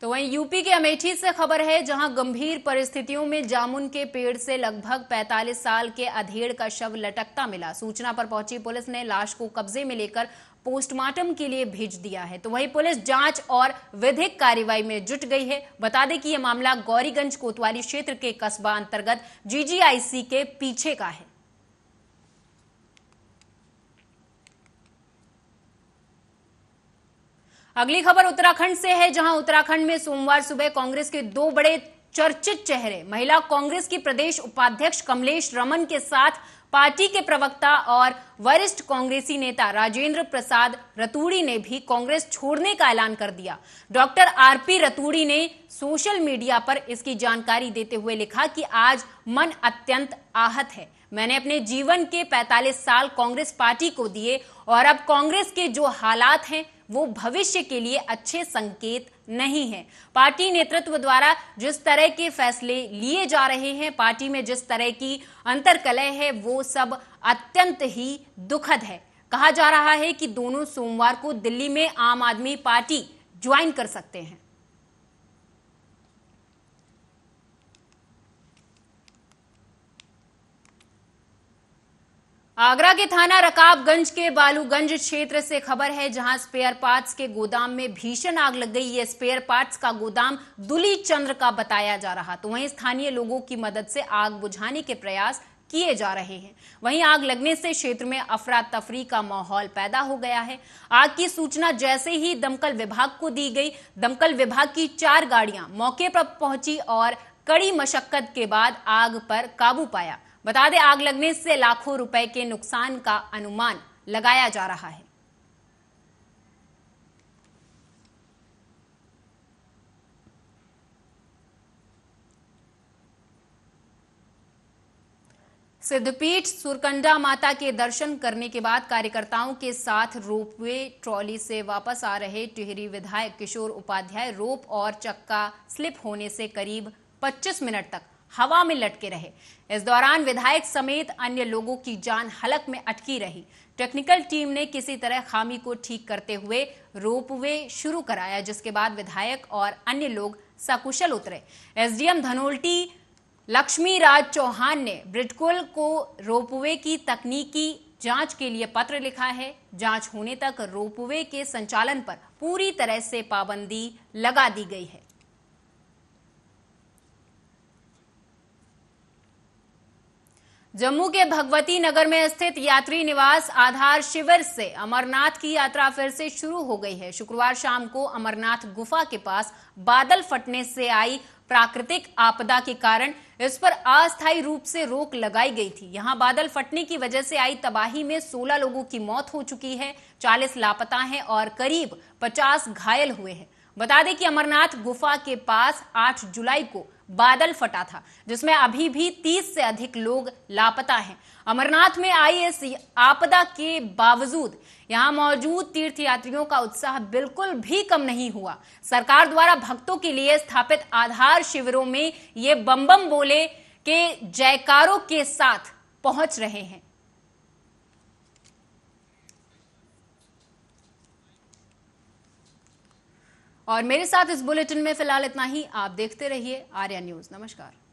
तो वहीं यूपी के अमेठी से खबर है जहां गंभीर परिस्थितियों में जामुन के पेड़ से लगभग 45 साल के अधेड़ का शव लटकता मिला सूचना पर पहुंची पुलिस ने लाश को कब्जे में लेकर पोस्टमार्टम के लिए भेज दिया है तो वहीं पुलिस जांच और विधिक कार्रवाई में जुट गई है बता दें कि यह मामला गौरीगंज कोतवाली क्षेत्र के कस्बा अंतर्गत जीजीआईसी के पीछे का है अगली खबर उत्तराखंड से है जहां उत्तराखंड में सोमवार सुबह कांग्रेस के दो बड़े चर्चित चेहरे महिला कांग्रेस की प्रदेश उपाध्यक्ष कमलेश रमन के साथ पार्टी के प्रवक्ता और वरिष्ठ कांग्रेसी नेता राजेंद्र प्रसाद रतूड़ी ने भी कांग्रेस छोड़ने का ऐलान कर दिया डॉक्टर आरपी रतूड़ी ने सोशल मीडिया पर इसकी जानकारी देते हुए लिखा कि आज मन अत्यंत आहत है मैंने अपने जीवन के 45 साल कांग्रेस पार्टी को दिए और अब कांग्रेस के जो हालात हैं वो भविष्य के लिए अच्छे संकेत नहीं है पार्टी नेतृत्व द्वारा जिस तरह के फैसले लिए जा रहे हैं पार्टी में जिस तरह की अंतर कलह है वो सब अत्यंत ही दुखद है कहा जा रहा है कि दोनों सोमवार को दिल्ली में आम आदमी पार्टी ज्वाइन कर सकते हैं आगरा के थाना रकाबगंज के बालूगंज क्षेत्र से खबर है जहां स्पेयर पार्ट्स के गोदाम में भीषण आग लग गई है स्पेयर पार्ट्स का गोदाम दुली चंद्र का बताया जा रहा तो वहीं स्थानीय लोगों की मदद से आग बुझाने के प्रयास किए जा रहे हैं वहीं आग लगने से क्षेत्र में अफरा तफरी का माहौल पैदा हो गया है आग की सूचना जैसे ही दमकल विभाग को दी गई दमकल विभाग की चार गाड़ियां मौके पर पहुंची और कड़ी मशक्कत के बाद आग पर काबू पाया बता दें आग लगने से लाखों रुपए के नुकसान का अनुमान लगाया जा रहा है सिद्धपीठ सुरकंडा माता के दर्शन करने के बाद कार्यकर्ताओं के साथ रोपवे ट्रॉली से वापस आ रहे टिहरी विधायक किशोर उपाध्याय रोप और चक्का स्लिप होने से करीब 25 मिनट तक हवा में लटके रहे इस दौरान विधायक समेत अन्य लोगों की जान हलक में अटकी रही टेक्निकल टीम ने किसी तरह खामी को ठीक करते हुए रोप वे शुरू कराया जिसके बाद विधायक और अन्य लोग सकुशल उतरे एसडीएम धनोल्टी लक्ष्मी राज चौहान ने ब्रिटकुल को रोपवे की तकनीकी जांच के लिए पत्र लिखा है जांच होने तक रोपवे के संचालन पर पूरी तरह से पाबंदी लगा दी गई है जम्मू के भगवती नगर में स्थित यात्री निवास आधार शिविर से अमरनाथ की यात्रा फिर से शुरू हो गई है शुक्रवार शाम को अमरनाथ गुफा के पास बादल फटने से आई प्राकृतिक आपदा के कारण इस पर अस्थायी रूप से रोक लगाई गई थी यहां बादल फटने की वजह से आई तबाही में 16 लोगों की मौत हो चुकी है 40 लापता हैं और करीब 50 घायल हुए हैं बता दें कि अमरनाथ गुफा के पास 8 जुलाई को बादल फटा था जिसमें अभी भी 30 से अधिक लोग लापता हैं अमरनाथ में आई इस आपदा के बावजूद यहां मौजूद तीर्थयात्रियों का उत्साह बिल्कुल भी कम नहीं हुआ सरकार द्वारा भक्तों के लिए स्थापित आधार शिविरों में ये बम बम बोले के जयकारों के साथ पहुंच रहे हैं और मेरे साथ इस बुलेटिन में फिलहाल इतना ही आप देखते रहिए आर्या न्यूज नमस्कार